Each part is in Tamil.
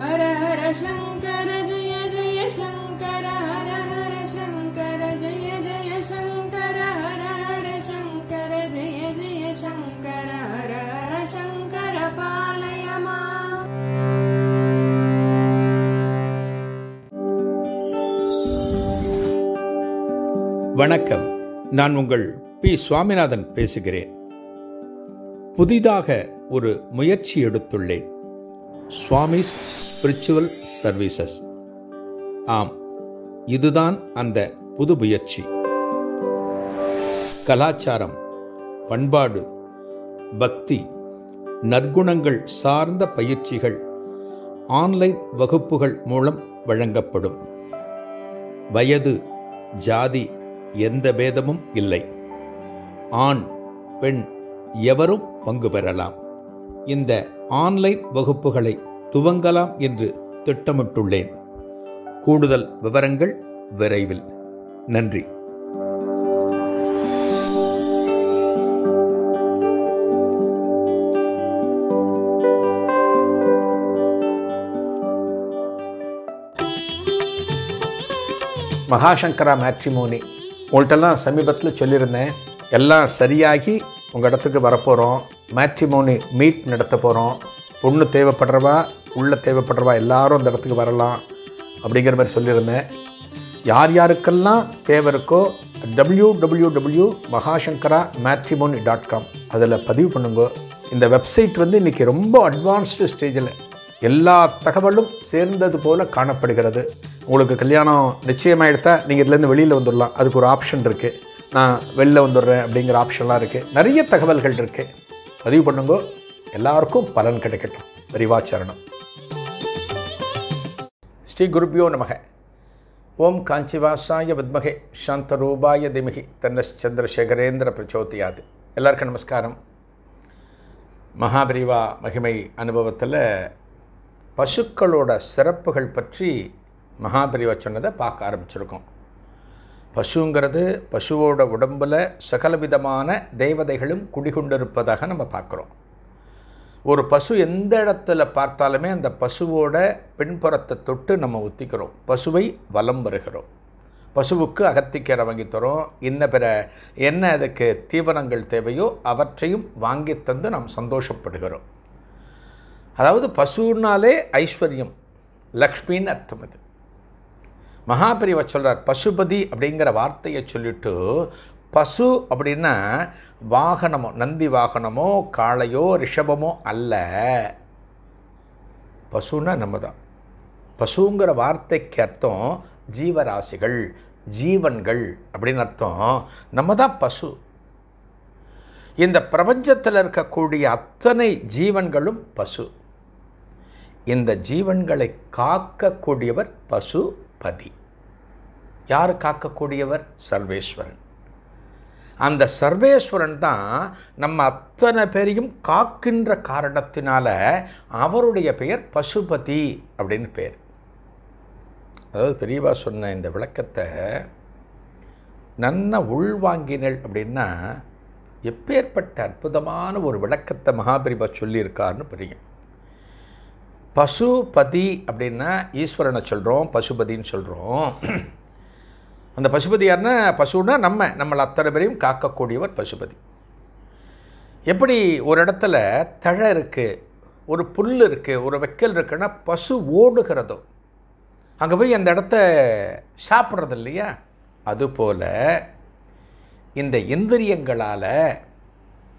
வணக்கம் நான் உங்கள் பி சுவாமிநாதன் பேசுகிறேன் புதிதாக ஒரு முயற்சி எடுத்துள்ளேன் சுவாமிஸ் ஸ்பிரிச்சுவல் சர்வீசஸ் ஆம் இதுதான் அந்த புது முயற்சி கலாச்சாரம் பண்பாடு பக்தி நற்குணங்கள் சார்ந்த பயிற்சிகள் ஆன்லைன் வகுப்புகள் மூலம் வழங்கப்படும் வயது ஜாதி எந்த பேதமும் இல்லை ஆண் பெண் எவரும் பங்கு பெறலாம் இந்த ஆன்லைன் வகுப்புகளை துவங்கலாம் என்று திட்டமிட்டுள்ளேன் கூடுதல் விவரங்கள் விரைவில் நன்றி மகாசங்கரா மேட்ரிமோனி உங்கள்கிட்டலாம் சமீபத்தில் சொல்லியிருந்தேன் எல்லாம் சரியாகி உங்கள் இடத்துக்கு வரப்போகிறோம் மேட்ரிமோனி மீட் நடத்த போகிறோம் பொண்ணு தேவைப்படுறவா உள்ள தேவைப்படுறவா எல்லாரும் அந்த இடத்துக்கு வரலாம் அப்படிங்கிற மாதிரி சொல்லியிருந்தேன் யார் யாருக்கெல்லாம் தேவை இருக்கோ W W W Mahasankara matrimony dot com அதில் பதிவு பண்ணுங்க இந்த வெப்சைட் வந்து இன்றைக்கி ரொம்ப அட்வான்ஸ்டு ஸ்டேஜில் எல்லா தகவலும் சேர்ந்தது போல் காணப்படுகிறது உங்களுக்கு கல்யாணம் எடுத்தால் நீங்கள் இதுலேருந்து வெளியில் வந்துடலாம் அதுக்கு ஒரு ஆப்ஷன் இருக்குது நான் வெளில வந்துடுறேன் அப்படிங்கிற ஆப்ஷன்லாம் இருக்குது நிறைய தகவல்கள் இருக்குது பதிவு பண்ணுங்க எல்லாருக்கும் பலன் கிடைக்கட்டும் சரணம் ஸ்ரீ குருபியோ நமக ஓம் காஞ்சிவாசாய சாந்த சாந்தரூபாய திமிகி சந்திரசேகரேந்திர பிரச்சோதியாது எல்லாருக்கும் நமஸ்காரம் மகாபிரிவா மகிமை அனுபவத்தில் பசுக்களோட சிறப்புகள் பற்றி மகாபிரிவா சொன்னதை பார்க்க ஆரம்பிச்சிருக்கோம் பசுங்கிறது பசுவோட உடம்பில் சகலவிதமான தேவதைகளும் குடிகொண்டிருப்பதாக நம்ம பார்க்குறோம் ஒரு பசு எந்த இடத்துல பார்த்தாலுமே அந்த பசுவோட பின்புறத்தை தொட்டு நம்ம ஒத்திக்கிறோம் பசுவை வலம் வருகிறோம் பசுவுக்கு அகத்திக்கீரை வாங்கி தரோம் இன்ன பிற என்ன அதுக்கு தீவனங்கள் தேவையோ அவற்றையும் வாங்கி தந்து நாம் சந்தோஷப்படுகிறோம் அதாவது பசுனாலே ஐஸ்வர்யம் லக்ஷ்மின்னு அர்த்தம் அது மகாபிரிவா சொல்கிறார் பசுபதி அப்படிங்கிற வார்த்தையை சொல்லிட்டு பசு அப்படின்னா வாகனமோ நந்தி வாகனமோ காளையோ ரிஷபமோ அல்ல பசுனா நம்ம தான் பசுங்கிற வார்த்தைக்கு அர்த்தம் ஜீவராசிகள் ஜீவன்கள் அப்படின்னு அர்த்தம் நம்ம தான் பசு இந்த பிரபஞ்சத்தில் இருக்கக்கூடிய அத்தனை ஜீவன்களும் பசு இந்த ஜீவன்களை காக்கக்கூடியவர் பசு பதி யார் காக்கக்கூடியவர் சர்வேஸ்வரன் அந்த சர்வேஸ்வரன் தான் நம்ம அத்தனை பேரையும் காக்கின்ற காரணத்தினால அவருடைய பெயர் பசுபதி அப்படின்னு பேர் அதாவது பெரியவா சொன்ன இந்த விளக்கத்தை நன்ன உள்வாங்கினல் அப்படின்னா எப்பேற்பட்ட அற்புதமான ஒரு விளக்கத்தை மகாபிரிபா சொல்லியிருக்காருன்னு புரியும் பசுபதி அப்படின்னா ஈஸ்வரனை சொல்கிறோம் பசுபதின்னு சொல்கிறோம் அந்த பசுபதி யாருன்னா பசுனா நம்ம நம்மளை அத்தனை பேரையும் காக்கக்கூடியவர் பசுபதி எப்படி ஒரு இடத்துல தழை இருக்குது ஒரு புல் இருக்குது ஒரு வெக்கல் இருக்குன்னா பசு ஓடுகிறதோ அங்கே போய் அந்த இடத்த சாப்பிட்றது இல்லையா அதுபோல் இந்த இந்திரியங்களால்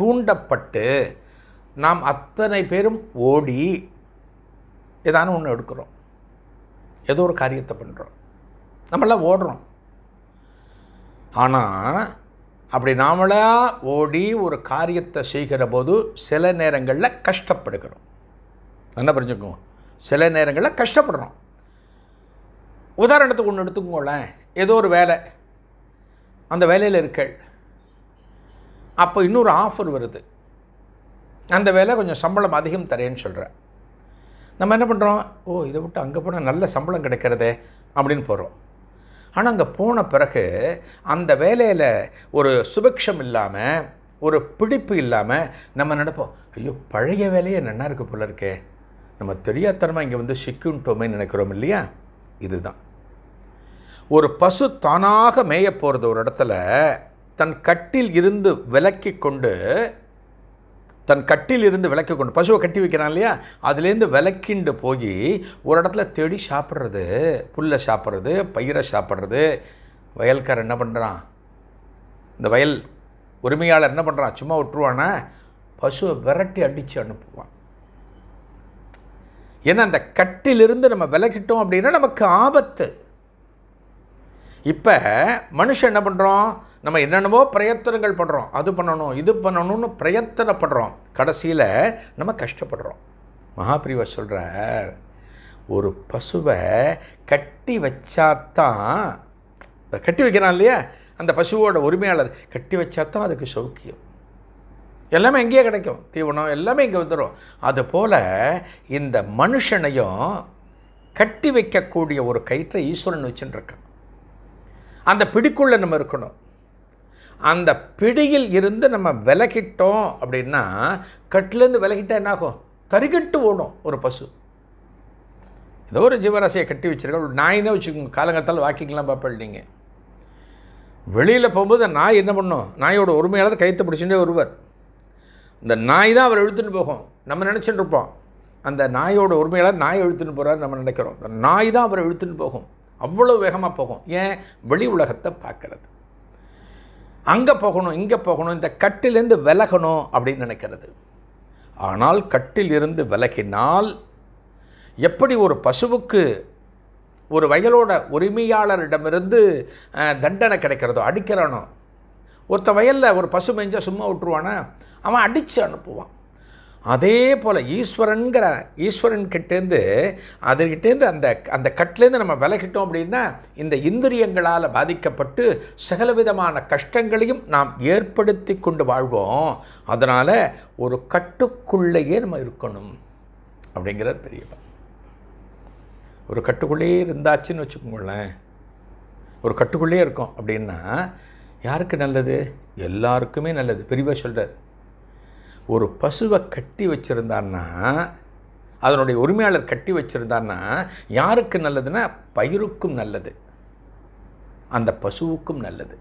தூண்டப்பட்டு நாம் அத்தனை பேரும் ஓடி ஏதானு ஒன்று எடுக்கிறோம் ஏதோ ஒரு காரியத்தை பண்ணுறோம் நம்மளாம் ஓடுறோம் ஆனால் அப்படி நாமளா ஓடி ஒரு காரியத்தை செய்கிற போது சில நேரங்களில் கஷ்டப்படுகிறோம் என்ன புரிஞ்சுக்கோ சில நேரங்களில் கஷ்டப்படுறோம் உதாரணத்துக்கு ஒன்று எடுத்துக்கோங்களேன் ஏதோ ஒரு வேலை அந்த வேலையில் இருக்கள் அப்போ இன்னொரு ஆஃபர் வருது அந்த வேலை கொஞ்சம் சம்பளம் அதிகம் தரேன்னு சொல்கிறேன் நம்ம என்ன பண்ணுறோம் ஓ இதை விட்டு அங்கே போனால் நல்ல சம்பளம் கிடைக்கிறதே அப்படின்னு போகிறோம் ஆனால் அங்கே போன பிறகு அந்த வேலையில் ஒரு சுபிக்ஷம் இல்லாமல் ஒரு பிடிப்பு இல்லாமல் நம்ம நினைப்போம் ஐயோ பழைய வேலையே நல்லா இருக்கு போல இருக்கே நம்ம தெரியாதனமாக இங்கே வந்து சிக்குன்ட்டோமே நினைக்கிறோம் இல்லையா இதுதான் ஒரு பசு தானாக மேய போகிறது ஒரு இடத்துல தன் கட்டில் இருந்து விலக்கி கொண்டு தன் கட்டிலிருந்து விளக்கி கொண்டு பசுவை கட்டி வைக்கிறான் இல்லையா அதுலேருந்து விளக்கிண்டு போய் ஒரு இடத்துல தேடி சாப்பிட்றது புல்லை சாப்பிட்றது பயிரை சாப்பிட்றது வயல்கார் என்ன பண்ணுறான் இந்த வயல் உரிமையாளர் என்ன பண்ணுறான் சும்மா விட்டுருவானா பசுவை விரட்டி அடித்து அனுப்புவான் ஏன்னா அந்த கட்டிலிருந்து நம்ம விலகிட்டோம் அப்படின்னா நமக்கு ஆபத்து இப்போ மனுஷன் என்ன பண்ணுறோம் நம்ம என்னென்னவோ பிரயத்தனங்கள் படுறோம் அது பண்ணணும் இது பண்ணணும்னு பிரயத்தனப்படுறோம் கடைசியில் நம்ம கஷ்டப்படுறோம் மகாபிரிவா சொல்கிறார் ஒரு பசுவை கட்டி வச்சாத்தான் கட்டி வைக்கிறான் இல்லையா அந்த பசுவோட உரிமையாளர் கட்டி தான் அதுக்கு சௌக்கியம் எல்லாமே எங்கேயே கிடைக்கும் தீவனம் எல்லாமே இங்கே வந்துடும் அதுபோல் இந்த மனுஷனையும் கட்டி வைக்கக்கூடிய ஒரு கயிற்றை ஈஸ்வரன் வச்சுட்டுருக்கான் அந்த பிடிக்குள்ளே நம்ம இருக்கணும் அந்த பிடியில் இருந்து நம்ம விலகிட்டோம் அப்படின்னா கட்டிலேருந்து விலகிட்டால் என்னாகும் கருகட்டு ஓடும் ஒரு பசு ஏதோ ஒரு ஜீவராசியை கட்டி வச்சுருக்கோம் ஒரு நாயினே வச்சுக்கோங்க காலங்கத்தால் வாக்கிங்லாம் பார்ப்பேன் நீங்கள் வெளியில் போகும்போது நாய் என்ன பண்ணும் நாயோட உரிமையாளர் கைத்தை பிடிச்சுட்டே வருவார் இந்த நாய் தான் அவர் இழுத்துன்னு போகும் நம்ம நினச்சிட்டு இருப்போம் அந்த நாயோட உரிமையாளர் நாய் இழுத்துன்னு போகிறார் நம்ம நினைக்கிறோம் நாய் தான் அவர் இழுத்துன்னு போகும் அவ்வளோ வேகமாக போகும் ஏன் வெளி உலகத்தை பார்க்கறது அங்கே போகணும் இங்கே போகணும் இந்த கட்டிலிருந்து விலகணும் அப்படின்னு நினைக்கிறது ஆனால் கட்டிலிருந்து விலகினால் எப்படி ஒரு பசுவுக்கு ஒரு வயலோட உரிமையாளரிடமிருந்து தண்டனை கிடைக்கிறதோ அடிக்கிறானோ ஒருத்த வயலில் ஒரு பசு மேய்ஞ்சால் சும்மா விட்டுருவானா அவன் அடித்து அனுப்புவான் அதே போல் ஈஸ்வரனுங்கிற கிட்டேருந்து அதுகிட்டேருந்து அந்த அந்த கட்டிலேருந்து நம்ம விலகிட்டோம் அப்படின்னா இந்த இந்திரியங்களால் பாதிக்கப்பட்டு சகலவிதமான கஷ்டங்களையும் நாம் ஏற்படுத்தி கொண்டு வாழ்வோம் அதனால் ஒரு கட்டுக்குள்ளேயே நம்ம இருக்கணும் அப்படிங்கிறார் பெரியவர் ஒரு கட்டுக்குள்ளேயே இருந்தாச்சுன்னு வச்சுக்கோங்களேன் ஒரு கட்டுக்குள்ளேயே இருக்கும் அப்படின்னா யாருக்கு நல்லது எல்லாருக்குமே நல்லது பெரியவர் சொல்கிறார் ஒரு பசுவை கட்டி வச்சுருந்தான்னா அதனுடைய உரிமையாளர் கட்டி வச்சுருந்தான்னா யாருக்கு நல்லதுன்னா பயிருக்கும் நல்லது அந்த பசுவுக்கும் நல்லது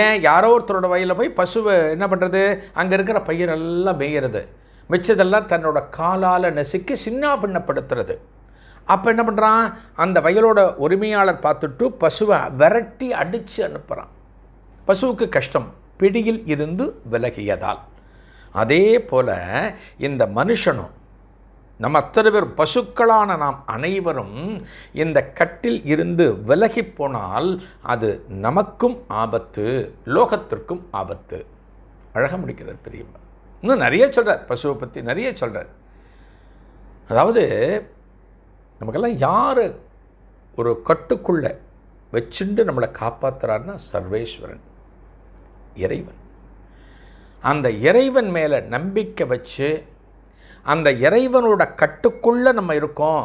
ஏன் யாரோ ஒருத்தரோட வயலில் போய் பசுவை என்ன பண்ணுறது அங்கே இருக்கிற பயிரெல்லாம் மேய்கிறது மிச்சதெல்லாம் தன்னோட காலால் நெசுக்கி சின்ன பின்னப்படுத்துறது அப்போ என்ன பண்ணுறான் அந்த வயலோட உரிமையாளர் பார்த்துட்டு பசுவை விரட்டி அடித்து அனுப்புகிறான் பசுவுக்கு கஷ்டம் பிடியில் இருந்து விலகியதால் அதே போல் இந்த மனுஷனும் நம்ம அத்தனை பேர் பசுக்களான நாம் அனைவரும் இந்த கட்டில் இருந்து விலகி போனால் அது நமக்கும் ஆபத்து லோகத்திற்கும் ஆபத்து அழக முடிக்கிறார் பெரியவர் இன்னும் நிறைய சொல்கிறார் பசுவை பற்றி நிறைய சொல்கிறார் அதாவது நமக்கெல்லாம் யார் ஒரு கட்டுக்குள்ளே வச்சுண்டு நம்மளை காப்பாற்றுறாருன்னா சர்வேஸ்வரன் இறைவன் அந்த இறைவன் மேலே நம்பிக்கை வச்சு அந்த இறைவனோட கட்டுக்குள்ளே நம்ம இருக்கோம்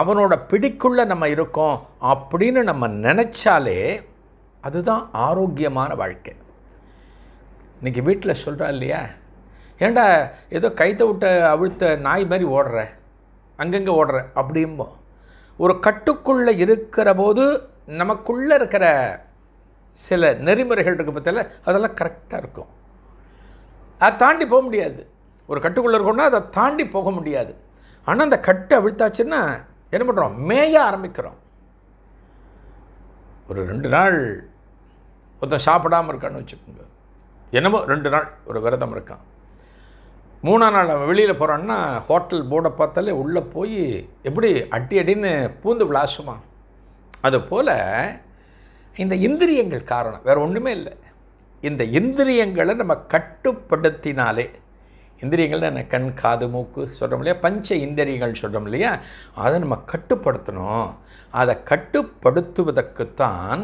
அவனோட பிடிக்குள்ளே நம்ம இருக்கோம் அப்படின்னு நம்ம நினச்சாலே அதுதான் ஆரோக்கியமான வாழ்க்கை இன்றைக்கி வீட்டில் சொல்கிறா இல்லையா ஏண்டா ஏதோ கைத்தை விட்ட அவிழ்த்த நாய் மாதிரி ஓடுற அங்கங்கே ஓடுற அப்படிம்போம் ஒரு கட்டுக்குள்ளே இருக்கிற போது நமக்குள்ளே இருக்கிற சில நெறிமுறைகள் இருக்க பார்த்தல அதெல்லாம் கரெக்டாக இருக்கும் அதை தாண்டி போக முடியாது ஒரு கட்டுக்குள்ளே இருக்கணும்னா அதை தாண்டி போக முடியாது ஆனால் அந்த கட்டு அவிழ்த்தாச்சுன்னா என்ன பண்ணுறோம் மேய ஆரம்பிக்கிறோம் ஒரு ரெண்டு நாள் ஒருத்தன் சாப்பிடாமல் இருக்கான்னு வச்சுக்கோங்க என்னமோ ரெண்டு நாள் ஒரு விரதம் இருக்கான் மூணா நாள் அவன் வெளியில் போகிறான்னா ஹோட்டல் போர்டை பார்த்தாலே உள்ளே போய் எப்படி அட்டி அடின்னு பூந்து விளாசுமா அதுபோல் இந்த இந்திரியங்கள் காரணம் வேறு ஒன்றுமே இல்லை இந்த இந்திரியங்களை நம்ம கட்டுப்படுத்தினாலே இந்திரியங்கள்னு என்ன கண் காது மூக்கு சொல்கிறோம் இல்லையா பஞ்ச இந்திரியங்கள் சொல்கிறோம் இல்லையா அதை நம்ம கட்டுப்படுத்தணும் அதை கட்டுப்படுத்துவதற்குத்தான்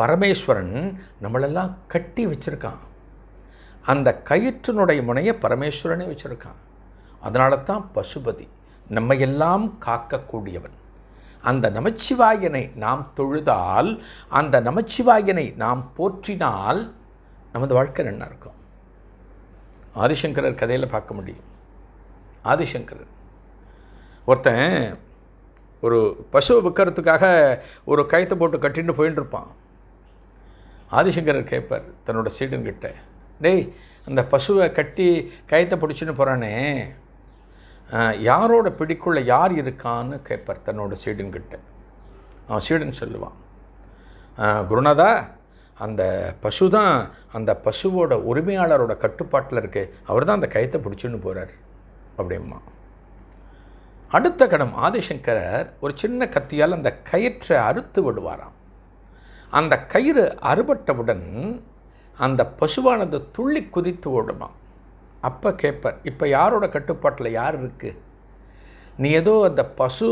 பரமேஸ்வரன் நம்மளெல்லாம் கட்டி வச்சுருக்கான் அந்த கயிற்றுனுடைய முனையை பரமேஸ்வரனே வச்சுருக்கான் அதனால தான் பசுபதி நம்மையெல்லாம் காக்கக்கூடியவன் அந்த நமச்சிவாயனை நாம் தொழுதால் அந்த நமச்சிவாயனை நாம் போற்றினால் நமது வாழ்க்கை நல்லா இருக்கும் ஆதிசங்கரர் கதையில் பார்க்க முடியும் ஆதிசங்கரர் ஒருத்தன் ஒரு பசுவை விற்கிறதுக்காக ஒரு கயத்தை போட்டு கட்டின்னு போயின்னு இருப்பான் ஆதிசங்கரர் கேட்பார் தன்னோட சீடன்கிட்ட டேய் அந்த பசுவை கட்டி கயத்தை பிடிச்சின்னு போகிறானே யாரோட பிடிக்குள்ள யார் இருக்கான்னு கேட்பார் தன்னோட சீடன்கிட்ட அவன் சீடன் சொல்லுவான் குருநாதா அந்த பசு தான் அந்த பசுவோட உரிமையாளரோட கட்டுப்பாட்டில் இருக்கு அவர் தான் அந்த கயத்தை பிடிச்சின்னு போகிறார் அப்படிம்மா அடுத்த கடம் ஆதிசங்கரர் ஒரு சின்ன கத்தியால் அந்த கயிற்றை அறுத்து விடுவாராம் அந்த கயிறு அறுபட்டவுடன் அந்த பசுவானது துள்ளி குதித்து ஓடுமா அப்போ கேட்பார் இப்போ யாரோட கட்டுப்பாட்டில் யார் இருக்குது நீ ஏதோ அந்த பசு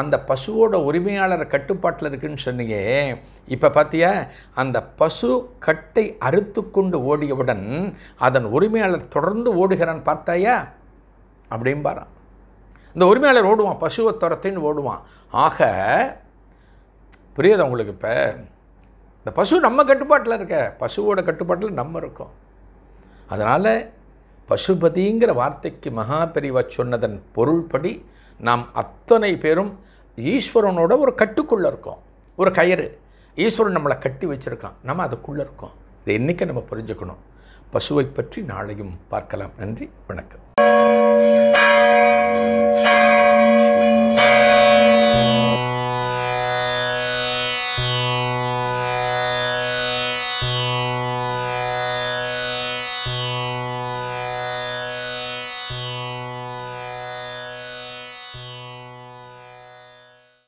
அந்த பசுவோட உரிமையாளர் கட்டுப்பாட்டில் இருக்குன்னு சொன்னீங்க இப்போ பார்த்தியா அந்த பசு கட்டை அறுத்து கொண்டு ஓடியவுடன் அதன் உரிமையாளர் தொடர்ந்து ஓடுகிறான் பார்த்தாயா அப்படிம்பாரான் இந்த உரிமையாளர் ஓடுவான் பசுவை துரத்தின்னு ஓடுவான் ஆக புரியுது உங்களுக்கு இப்போ இந்த பசு நம்ம கட்டுப்பாட்டில் இருக்க பசுவோட கட்டுப்பாட்டில் நம்ம இருக்கோம் அதனால் பசுபதிங்கிற வார்த்தைக்கு மகா பெரிவா சொன்னதன் பொருள்படி நாம் அத்தனை பேரும் ஈஸ்வரனோட ஒரு கட்டுக்குள்ளே இருக்கோம் ஒரு கயிறு ஈஸ்வரன் நம்மளை கட்டி வச்சுருக்கான் நம்ம அதுக்குள்ளே இருக்கோம் இதை என்றைக்கு நம்ம புரிஞ்சுக்கணும் பசுவை பற்றி நாளையும் பார்க்கலாம் நன்றி வணக்கம்